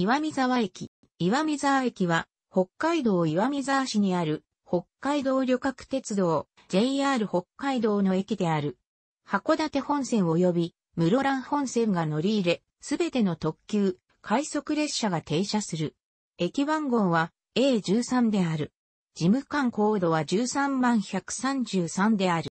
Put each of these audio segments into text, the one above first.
岩見沢駅。岩見沢駅は、北海道岩見沢市にある、北海道旅客鉄道、JR 北海道の駅である。函館本線及び、室蘭本線が乗り入れ、すべての特急、快速列車が停車する。駅番号は A13 である。事務官高度は13万133である。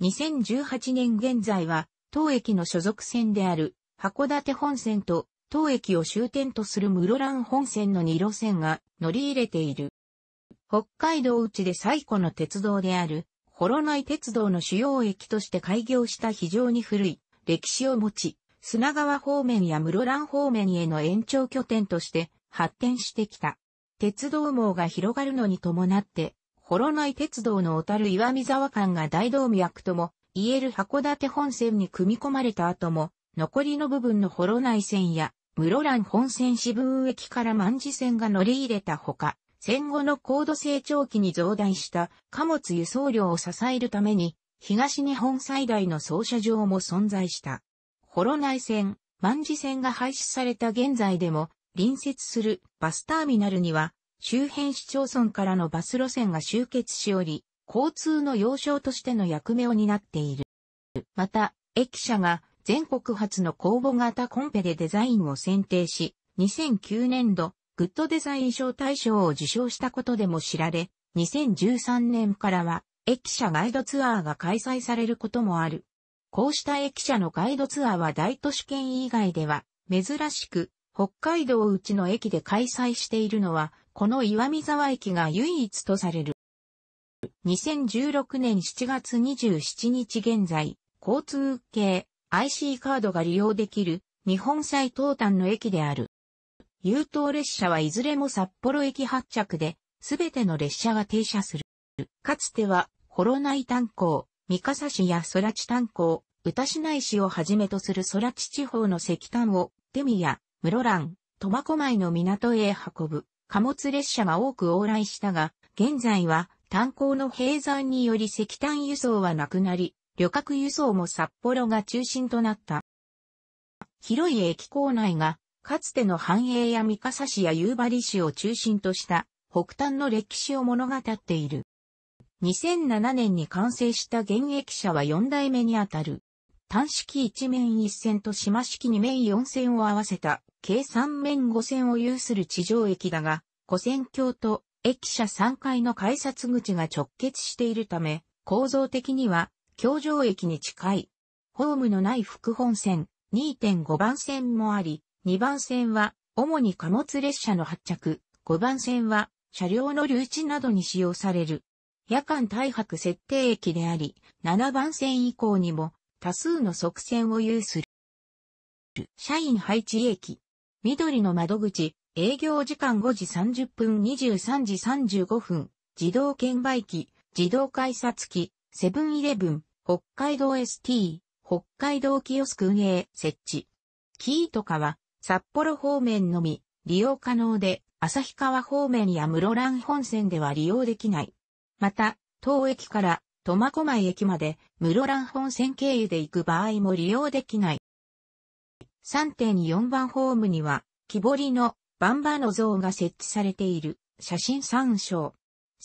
2018年現在は、当駅の所属線である、函館本線と当駅を終点とする室蘭本線の2路線が乗り入れている。北海道内で最古の鉄道である、幌内鉄道の主要駅として開業した非常に古い歴史を持ち、砂川方面や室蘭方面への延長拠点として発展してきた。鉄道網が広がるのに伴って、幌内鉄道の小樽岩見沢間が大動脈とも、言える函館本線に組み込まれた後も、残りの部分の幌内線や、室蘭本線四分駅から万次線が乗り入れたほか、戦後の高度成長期に増大した貨物輸送量を支えるために、東日本最大の操車場も存在した。幌内線、万次線が廃止された現在でも、隣接するバスターミナルには、周辺市町村からのバス路線が集結しおり、交通の要衝としての役目を担っている。また、駅舎が全国初の公募型コンペでデザインを選定し、2009年度、グッドデザイン賞大賞を受賞したことでも知られ、2013年からは、駅舎ガイドツアーが開催されることもある。こうした駅舎のガイドツアーは大都市圏以外では、珍しく、北海道うちの駅で開催しているのは、この岩見沢駅が唯一とされる。2016年7月27日現在、交通系 IC カードが利用できる日本最東端の駅である。優等列車はいずれも札幌駅発着で、すべての列車が停車する。かつては、ロナイ炭鉱、三笠市や空地炭鉱、歌市内市をはじめとする空地地方の石炭を、手ミや室蘭、苫小牧の港へ運ぶ貨物列車が多く往来したが、現在は炭鉱の閉山により石炭輸送はなくなり、旅客輸送も札幌が中心となった。広い駅構内が、かつての繁栄や三笠市や夕張市を中心とした北端の歴史を物語っている。2007年に完成した現役車は4代目にあたる。単式1面1線と島式2面4線を合わせた計3面5線を有する地上駅だが、古線橋と駅舎3階の改札口が直結しているため、構造的には京城駅に近い。ホームのない副本線、2.5番線もあり、2番線は主に貨物列車の発着、5番線は車両の留置などに使用される。夜間大白設定駅であり、7番線以降にも多数の側線を有する。社員配置駅。緑の窓口、営業時間5時30分23時35分、自動券売機、自動改札機、セブンイレブン、北海道 ST、北海道キオスク運営設置。キーとかは、札幌方面のみ、利用可能で、旭川方面や室蘭本線では利用できない。また、当駅から苫小牧駅まで室蘭本線経由で行く場合も利用できない。3.4番ホームには木彫りのバンバの像が設置されている写真参照。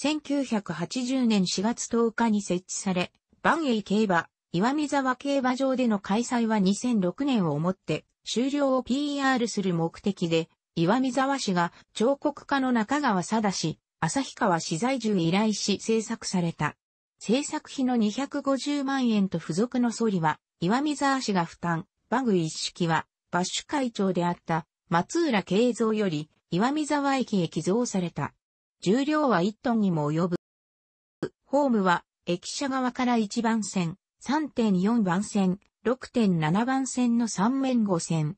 1980年4月10日に設置され、万栄競馬、岩見沢競馬場での開催は2006年をもって終了を PR する目的で、岩見沢市が彫刻家の中川貞氏、旭川市在住依頼し制作された。制作費の250万円と付属の総理は、岩見沢市が負担、バグ一式は、バッシュ会長であった松浦慶三より岩見沢駅へ寄贈された。重量は1トンにも及ぶ。ホームは、駅舎側から1番線、3.4番線、6.7番線の3面5線。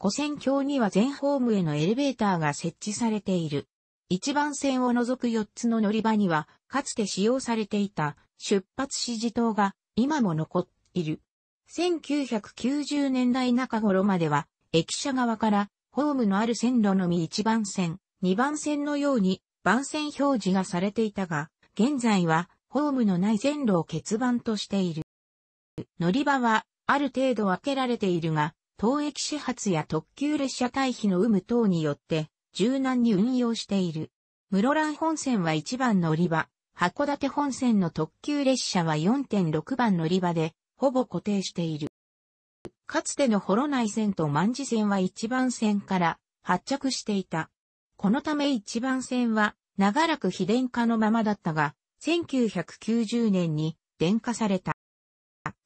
古線橋には全ホームへのエレベーターが設置されている。1番線を除く4つの乗り場には、かつて使用されていた出発指示灯が今も残っている。1990年代中頃までは、駅舎側からホームのある線路のみ1番線、2番線のように番線表示がされていたが、現在はホームのない線路を欠番としている。乗り場はある程度分けられているが、当駅始発や特急列車退避の有無等によって柔軟に運用している。室蘭本線は1番乗り場、函館本線の特急列車は4.6番乗り場で、ほぼ固定している。かつての幌内線と万事線は1番線から発着していた。このため一番線は長らく非電化のままだったが、1990年に電化された。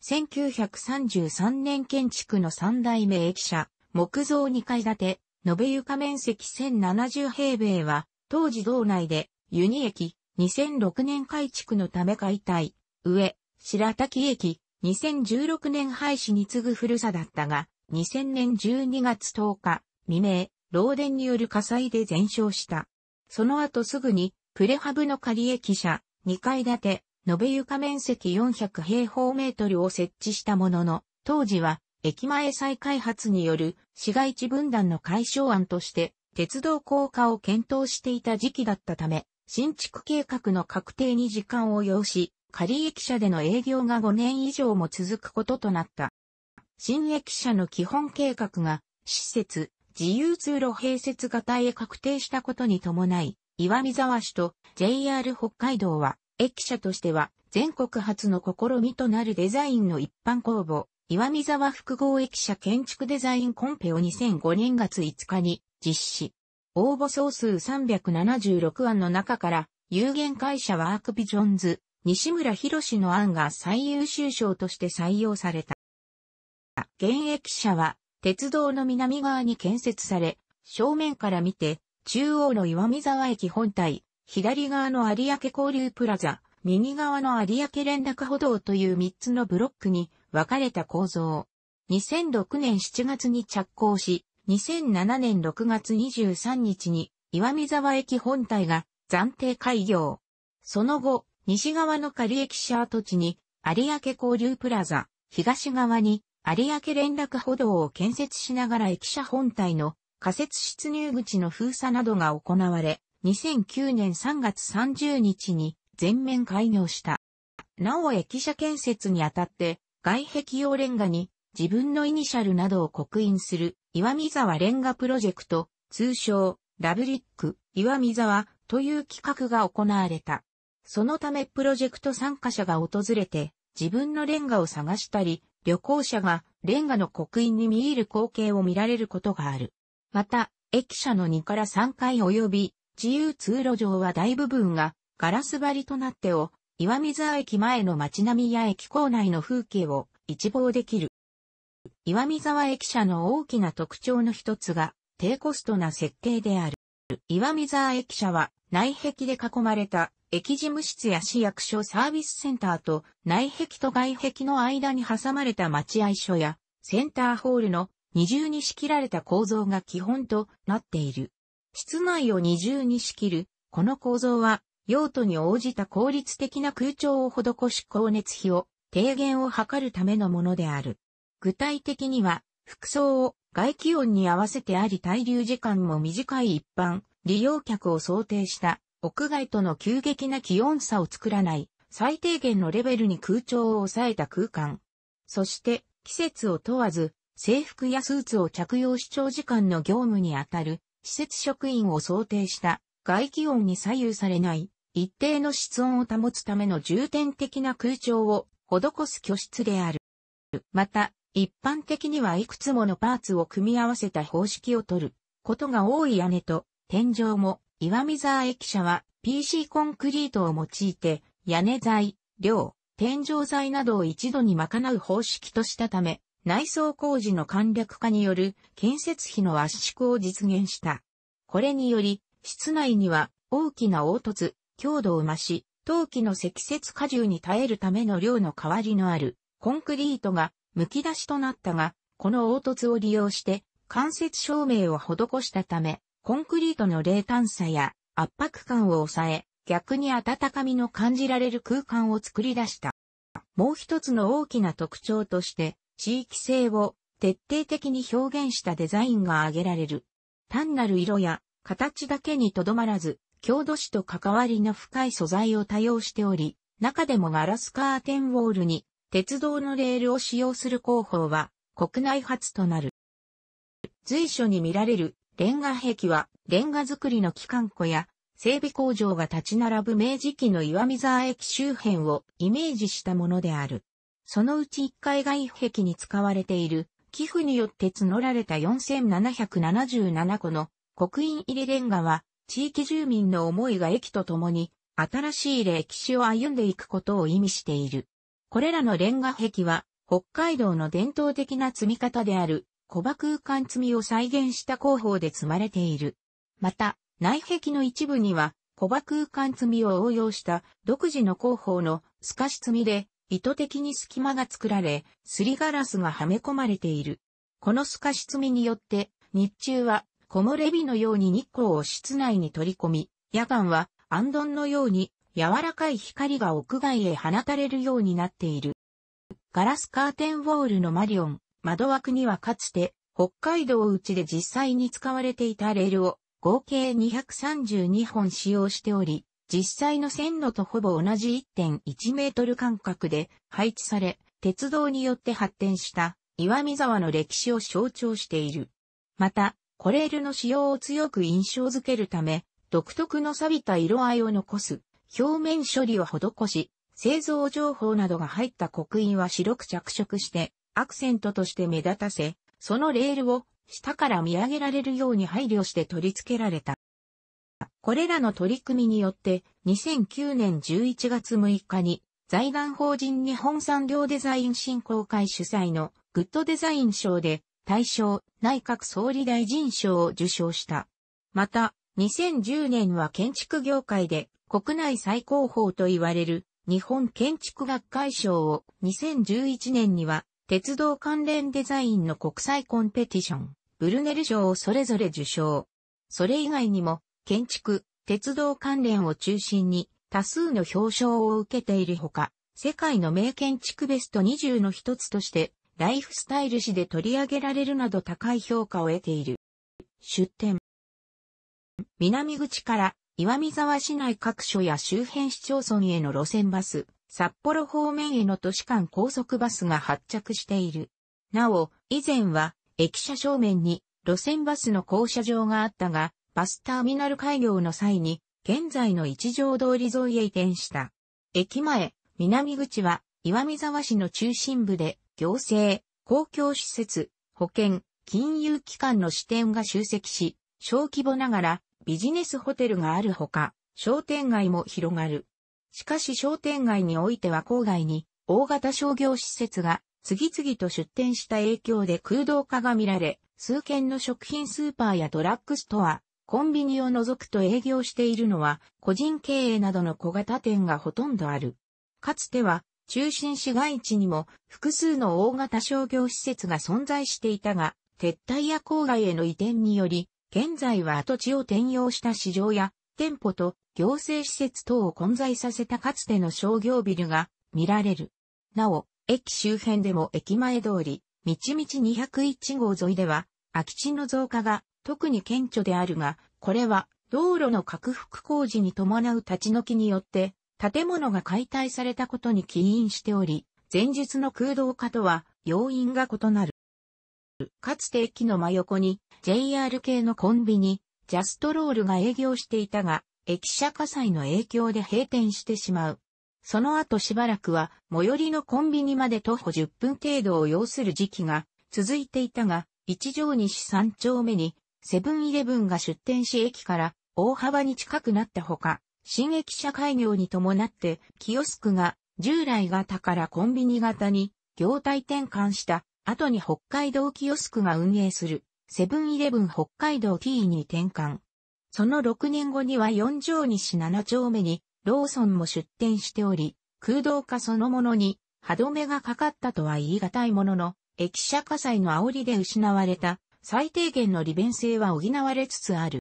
1933年建築の三代目駅舎、木造2階建て、延べ床面積1070平米は、当時道内で、ユニ駅、2006年改築のため解体、上、白滝駅、2016年廃止に次ぐ古さだったが、2000年12月10日、未明、漏電による火災で全焼した。その後すぐに、プレハブの仮駅舎、2階建て、延べ床面積400平方メートルを設置したものの、当時は、駅前再開発による市街地分断の解消案として、鉄道効果を検討していた時期だったため、新築計画の確定に時間を要し、仮駅舎での営業が5年以上も続くこととなった。新駅舎の基本計画が、施設、自由通路併設型へ確定したことに伴い、岩見沢市と JR 北海道は、駅舎としては全国初の試みとなるデザインの一般公募、岩見沢複合駅舎建築デザインコンペを2005年月5日に実施。応募総数376案の中から、有限会社ワークビジョンズ、西村博士の案が最優秀賞として採用された。現役者は鉄道の南側に建設され、正面から見て、中央の岩見沢駅本体、左側の有明交流プラザ、右側の有明連絡歩道という3つのブロックに分かれた構造。2006年7月に着工し、2007年6月23日に岩見沢駅本体が暫定開業。その後、西側の仮駅舎跡地に有明交流プラザ、東側に有明連絡歩道を建設しながら駅舎本体の仮設出入口の封鎖などが行われ、2009年3月30日に全面開業した。なお駅舎建設にあたって、外壁用レンガに自分のイニシャルなどを刻印する岩見沢レンガプロジェクト、通称ラブリック岩見沢という企画が行われた。そのためプロジェクト参加者が訪れて自分のレンガを探したり、旅行者がレンガの刻印に見入る光景を見られることがある。また、駅舎の2から3階及び自由通路上は大部分がガラス張りとなってお、岩見沢駅前の街並みや駅構内の風景を一望できる。岩見沢駅舎の大きな特徴の一つが低コストな設計である。岩見沢駅舎は内壁で囲まれた駅事務室や市役所サービスセンターと内壁と外壁の間に挟まれた待合所やセンターホールの二重に仕切られた構造が基本となっている。室内を二重に仕切る、この構造は用途に応じた効率的な空調を施し光熱費を低減を図るためのものである。具体的には服装を外気温に合わせてあり滞留時間も短い一般利用客を想定した屋外との急激な気温差を作らない最低限のレベルに空調を抑えた空間。そして、季節を問わず、制服やスーツを着用し長時間の業務にあたる施設職員を想定した外気温に左右されない一定の室温を保つための重点的な空調を施す居室である。また、一般的にはいくつものパーツを組み合わせた方式を取ることが多い屋根と天井も岩見沢駅舎は PC コンクリートを用いて屋根材、量、天井材などを一度に賄う方式としたため、内装工事の簡略化による建設費の圧縮を実現した。これにより、室内には大きな凹凸、強度を増し、陶器の積雪荷重に耐えるための量の代わりのあるコンクリートが剥き出しとなったが、この凹凸を利用して間接照明を施したため、コンクリートの冷淡さや圧迫感を抑え、逆に温かみの感じられる空間を作り出した。もう一つの大きな特徴として、地域性を徹底的に表現したデザインが挙げられる。単なる色や形だけにとどまらず、郷土史と関わりの深い素材を多用しており、中でもガラスカーテンウォールに鉄道のレールを使用する工法は国内初となる。随所に見られるレンガ壁は、レンガ作りの機関庫や、整備工場が立ち並ぶ明治期の岩見沢駅周辺をイメージしたものである。そのうち1階外壁に使われている、寄付によって募られた4777個の刻印入りレンガは、地域住民の思いが駅とともに、新しい歴史を歩んでいくことを意味している。これらのレンガ壁は、北海道の伝統的な積み方である、小場空間積みを再現した工法で積まれている。また、内壁の一部には、小場空間積みを応用した独自の工法の透かし積みで、意図的に隙間が作られ、すりガラスがはめ込まれている。この透かし積みによって、日中は木漏れ日のように日光を室内に取り込み、夜間はアンドンのように柔らかい光が屋外へ放たれるようになっている。ガラスカーテンウォールのマリオン、窓枠にはかつて北海道内で実際に使われていたレールを合計232本使用しており、実際の線路とほぼ同じ1.1メートル間隔で配置され、鉄道によって発展した岩見沢の歴史を象徴している。また、コレールの使用を強く印象づけるため、独特の錆びた色合いを残す表面処理を施し、製造情報などが入った刻印は白く着色してアクセントとして目立たせ、そのレールを下から見上げられるように配慮して取り付けられた。これらの取り組みによって2009年11月6日に財団法人日本産業デザイン振興会主催のグッドデザイン賞で大賞内閣総理大臣賞を受賞した。また2010年は建築業界で国内最高峰と言われる日本建築学会賞を2011年には鉄道関連デザインの国際コンペティション、ブルネル賞をそれぞれ受賞。それ以外にも、建築、鉄道関連を中心に多数の表彰を受けているほか、世界の名建築ベスト20の一つとして、ライフスタイル誌で取り上げられるなど高い評価を得ている。出展。南口から岩見沢市内各所や周辺市町村への路線バス、札幌方面への都市間高速バスが発着している。なお、以前は駅舎正面に路線バスの降車場があったが、バスターミナル開業の際に、現在の一条通り沿いへ移転した。駅前、南口は、岩見沢市の中心部で、行政、公共施設、保健、金融機関の支店が集積し、小規模ながらビジネスホテルがあるほか、商店街も広がる。しかし商店街においては郊外に大型商業施設が次々と出店した影響で空洞化が見られ、数軒の食品スーパーやドラッグストア、コンビニを除くと営業しているのは個人経営などの小型店がほとんどある。かつては中心市街地にも複数の大型商業施設が存在していたが、撤退や郊外への移転により、現在は跡地を転用した市場や店舗と行政施設等を混在させたかつての商業ビルが見られる。なお、駅周辺でも駅前通り、道々201号沿いでは、空き地の増加が特に顕著であるが、これは道路の拡幅工事に伴う立ち退きによって、建物が解体されたことに起因しており、前述の空洞化とは要因が異なる。かつて駅の真横に JR 系のコンビニ、ジャストロールが営業していたが、駅舎火災の影響で閉店してしまう。その後しばらくは、最寄りのコンビニまで徒歩10分程度を要する時期が続いていたが、一条西三丁目に、セブンイレブンが出店し駅から大幅に近くなったほか、新駅舎開業に伴って、キオスクが従来型からコンビニ型に業態転換した後に北海道キオスクが運営するセブンイレブン北海道 T に転換。その6年後には4条西7丁目にローソンも出店しており、空洞化そのものに歯止めがかかったとは言い難いものの、駅舎火災の煽りで失われた最低限の利便性は補われつつある。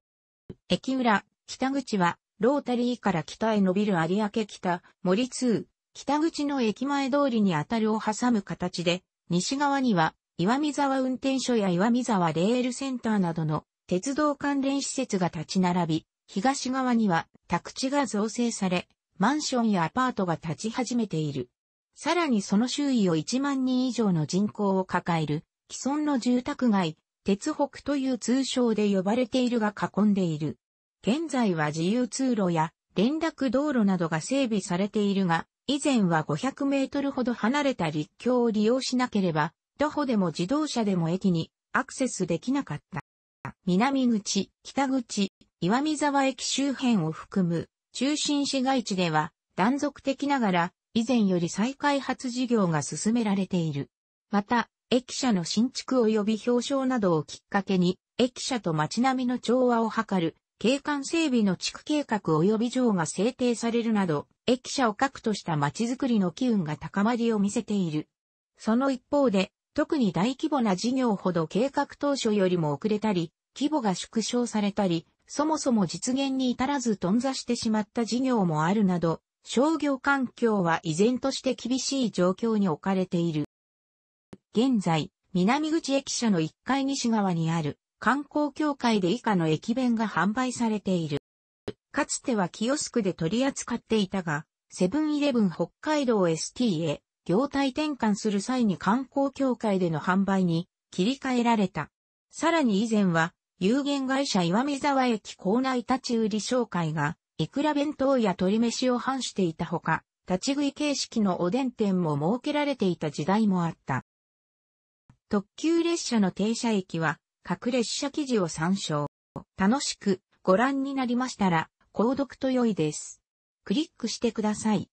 駅裏、北口はロータリーから北へ伸びる有明北、森通、北口の駅前通りにあたるを挟む形で、西側には岩見沢運転所や岩見沢レールセンターなどの鉄道関連施設が立ち並び、東側には宅地が造成され、マンションやアパートが立ち始めている。さらにその周囲を1万人以上の人口を抱える既存の住宅街、鉄北という通称で呼ばれているが囲んでいる。現在は自由通路や連絡道路などが整備されているが、以前は500メートルほど離れた立橋を利用しなければ徒歩でも自動車でも駅にアクセスできなかった。南口、北口、岩見沢駅周辺を含む中心市街地では断続的ながら以前より再開発事業が進められている。また、駅舎の新築及び表彰などをきっかけに、駅舎と街並みの調和を図る、景観整備の地区計画及び条が制定されるなど、駅舎を核とした街づくりの機運が高まりを見せている。その一方で、特に大規模な事業ほど計画当初よりも遅れたり、規模が縮小されたり、そもそも実現に至らず頓挫してしまった事業もあるなど、商業環境は依然として厳しい状況に置かれている。現在、南口駅舎の1階西側にある観光協会で以下の駅弁が販売されている。かつてはキオスクで取り扱っていたが、セブンイレブン北海道 STA 業態転換する際に観光協会での販売に切り替えられた。さらに以前は、有限会社岩見沢駅構内立ち売り商会が、いくら弁当や鶏飯を販していたほか、立ち食い形式のおでん店も設けられていた時代もあった。特急列車の停車駅は、各列車記事を参照。楽しくご覧になりましたら、購読と良いです。クリックしてください。